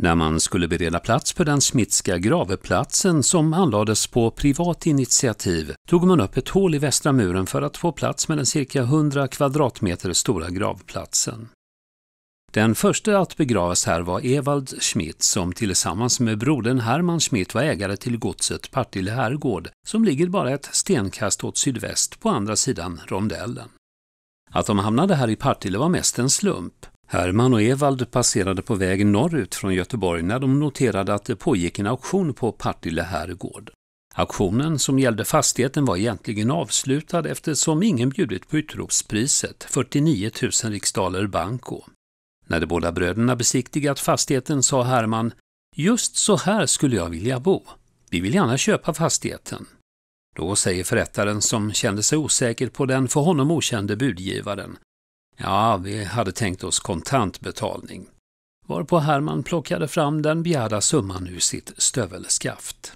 när man skulle bereda plats för den smittska gravplatsen som anlades på privat initiativ tog man upp ett hål i västra muren för att få plats med den cirka 100 kvadratmeter stora gravplatsen. Den första att begravas här var Evald Schmidt som tillsammans med brodern Hermann Schmidt var ägare till godset Partille herrgård som ligger bara ett stenkast åt sydväst på andra sidan rondellen. Att de hamnade här i Partille var mest en slump. Herman och Evald passerade på väg norrut från Göteborg när de noterade att det pågick en auktion på Partille herrgård. Auktionen som gällde fastigheten var egentligen avslutad eftersom ingen bjudit på utropspriset, 49 000 riksdaler banco. När de båda bröderna besiktigat fastigheten sa Herman ”Just så här skulle jag vilja bo. Vi vill gärna köpa fastigheten.” Då säger förrättaren, som kände sig osäker på den för honom okände budgivaren Ja, vi hade tänkt oss kontantbetalning. Varpå Herman plockade fram den begärda summan ur sitt stövelskaft.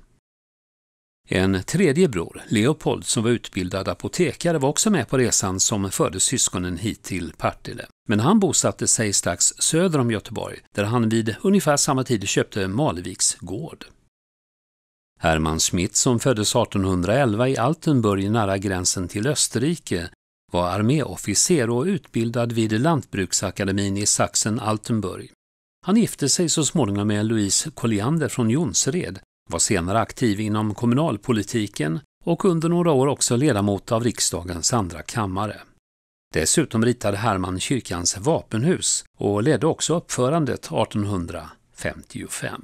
En tredje bror, Leopold, som var utbildad apotekare var också med på resan som förde syskonen hit till Partille. Men han bosatte sig strax söder om Göteborg, där han vid ungefär samma tid köpte Maleviks gård. Herman Schmidt, som föddes 1811 i Altenburg nära gränsen till Österrike, var arméofficer och utbildad vid Lantbruksakademin i Sachsen-Altenburg. Han gifte sig så småningom med Louise Colliander från Jonsered, var senare aktiv inom kommunalpolitiken och under några år också ledamot av riksdagens andra kammare. Dessutom ritade Herman kyrkans vapenhus och ledde också uppförandet 1855.